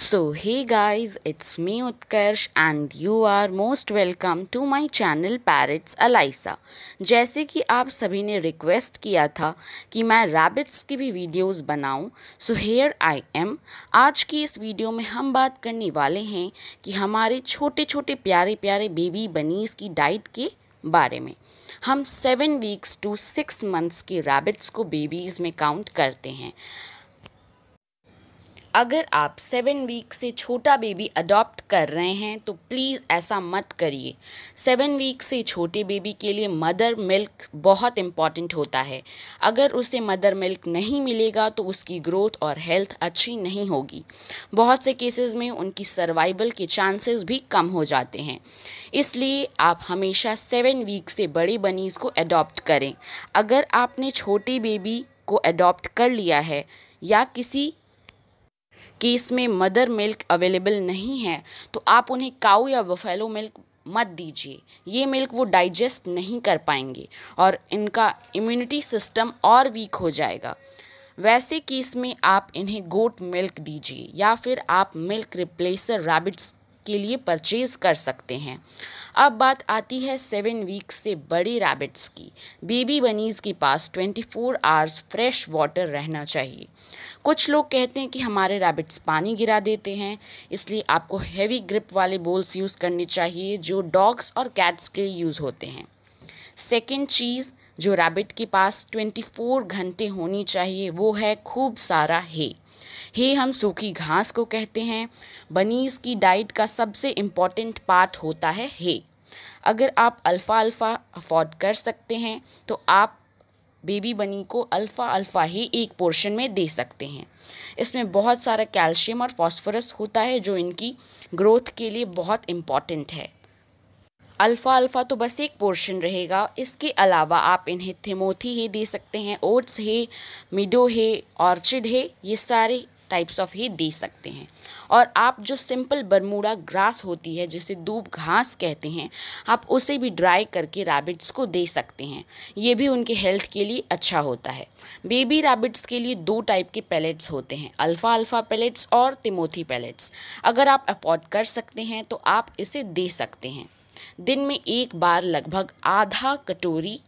so hi guys it's me Utkarsh and you are most welcome to my channel parrots अलाइसा जैसे कि आप सभी ने रिक्वेस्ट किया था कि मैं रैबिट्स की भी वीडियोस बनाऊं, सो हेयर आई एम आज की इस वीडियो में हम बात करने वाले हैं कि हमारे छोटे छोटे प्यारे प्यारे बेबी बनीज़ की डाइट के बारे में हम seven weeks to six months की रैबिट्स को बेबीज़ में काउंट करते हैं अगर आप सेवन वीक से छोटा बेबी अडॉप्ट कर रहे हैं तो प्लीज़ ऐसा मत करिए सेवन वीक से छोटे बेबी के लिए मदर मिल्क बहुत इम्पॉर्टेंट होता है अगर उसे मदर मिल्क नहीं मिलेगा तो उसकी ग्रोथ और हेल्थ अच्छी नहीं होगी बहुत से केसेस में उनकी सर्वाइवल के चांसेस भी कम हो जाते हैं इसलिए आप हमेशा सेवन वीक से बड़े बनीज़ को अडॉप्ट करें अगर आपने छोटे बेबी को अडॉप्ट कर लिया है या किसी केस में मदर मिल्क अवेलेबल नहीं है तो आप उन्हें काऊ या बफेलो मिल्क मत दीजिए ये मिल्क वो डाइजेस्ट नहीं कर पाएंगे और इनका इम्यूनिटी सिस्टम और वीक हो जाएगा वैसे केस में आप इन्हें गोट मिल्क दीजिए या फिर आप मिल्क रिप्लेसर रैबिट्स के लिए परचेज कर सकते हैं अब बात आती है सेवन वीक्स से बड़े रैबिट्स की बेबी बनीज़ के पास twenty four hours fresh water रहना चाहिए कुछ लोग कहते हैं कि हमारे रैबिट्स पानी गिरा देते हैं इसलिए आपको हैवी ग्रिप वाले बोल्स यूज़ करने चाहिए जो डॉग्स और कैट्स के लिए यूज़ होते हैं सेकेंड चीज़ जो रैबिट के पास ट्वेंटी फोर घंटे होनी चाहिए वो है खूब सारा है हे हम सूखी घास को कहते हैं बनीस की डाइट का सबसे इम्पॉर्टेंट पार्ट होता है हे अगर आप अल्फ़ा अल्फ़ा अफोर्ड कर सकते हैं तो आप बेबी बनी को अल्फ़ा अल्फ़ा ही एक पोर्शन में दे सकते हैं इसमें बहुत सारा कैल्शियम और फॉस्फोरस होता है जो इनकी ग्रोथ के लिए बहुत इम्पॉर्टेंट है अल्फ़ा अल्फ़ा तो बस एक पोर्शन रहेगा इसके अलावा आप इन्हें थेमोथी ही दे सकते हैं ओट्स है मिडो है ऑर्चिड है ये सारे टाइप्स ऑफ ही दे सकते हैं और आप जो सिंपल बरमूडा ग्रास होती है जिसे दूब घास कहते हैं आप उसे भी ड्राई करके रैबिट्स को दे सकते हैं ये भी उनके हेल्थ के लिए अच्छा होता है बेबी रैबिट्स के लिए दो टाइप के पैलेट्स होते हैं अल्फ़ा अल्फ़ा पैलेट्स और तिमोथी पैलेट्स अगर आप अफोर्ड कर सकते हैं तो आप इसे दे सकते हैं दिन में एक बार लगभग आधा कटोरी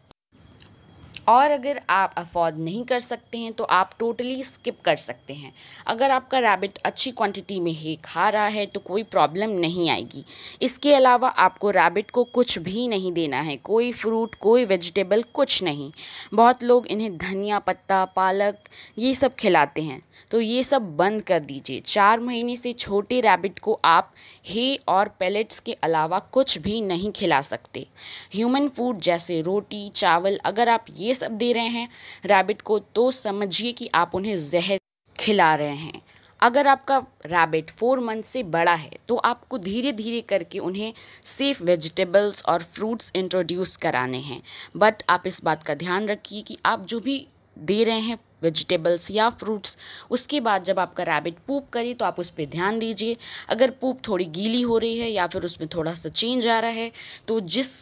और अगर आप अफोर्ड नहीं कर सकते हैं तो आप टोटली स्किप कर सकते हैं अगर आपका रैबिट अच्छी क्वांटिटी में ही खा रहा है तो कोई प्रॉब्लम नहीं आएगी इसके अलावा आपको रैबिट को कुछ भी नहीं देना है कोई फ्रूट कोई वेजिटेबल कुछ नहीं बहुत लोग इन्हें धनिया पत्ता पालक ये सब खिलाते हैं तो ये सब बंद कर दीजिए चार महीने से छोटे रैबिट को आप हे और पैलेट्स के अलावा कुछ भी नहीं खिला सकते ह्यूमन फूड जैसे रोटी चावल अगर आप ये सब दे रहे हैं रैबिट को तो समझिए कि आप उन्हें जहर खिला रहे हैं अगर आपका रैबिट फोर मंथ से बड़ा है तो आपको धीरे धीरे करके उन्हें सेफ वेजिटेबल्स और फ्रूट्स इंट्रोड्यूस कराने हैं बट आप इस बात का ध्यान रखिए कि आप जो भी दे रहे हैं वेजिटेबल्स या फ्रूट्स उसके बाद जब आपका रैबिट पूप करे तो आप उस पर ध्यान दीजिए अगर पूप थोड़ी गीली हो रही है या फिर उसमें थोड़ा सा चेंज आ रहा है तो जिस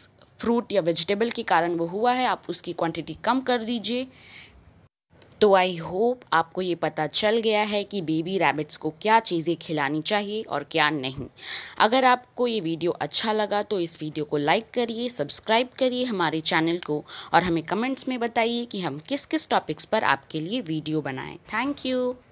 फ्रूट या वेजिटेबल के कारण वो हुआ है आप उसकी क्वांटिटी कम कर दीजिए तो आई होप आपको ये पता चल गया है कि बेबी रैबिट्स को क्या चीज़ें खिलानी चाहिए और क्या नहीं अगर आपको ये वीडियो अच्छा लगा तो इस वीडियो को लाइक करिए सब्सक्राइब करिए हमारे चैनल को और हमें कमेंट्स में बताइए कि हम किस किस टॉपिक्स पर आपके लिए वीडियो बनाएं थैंक यू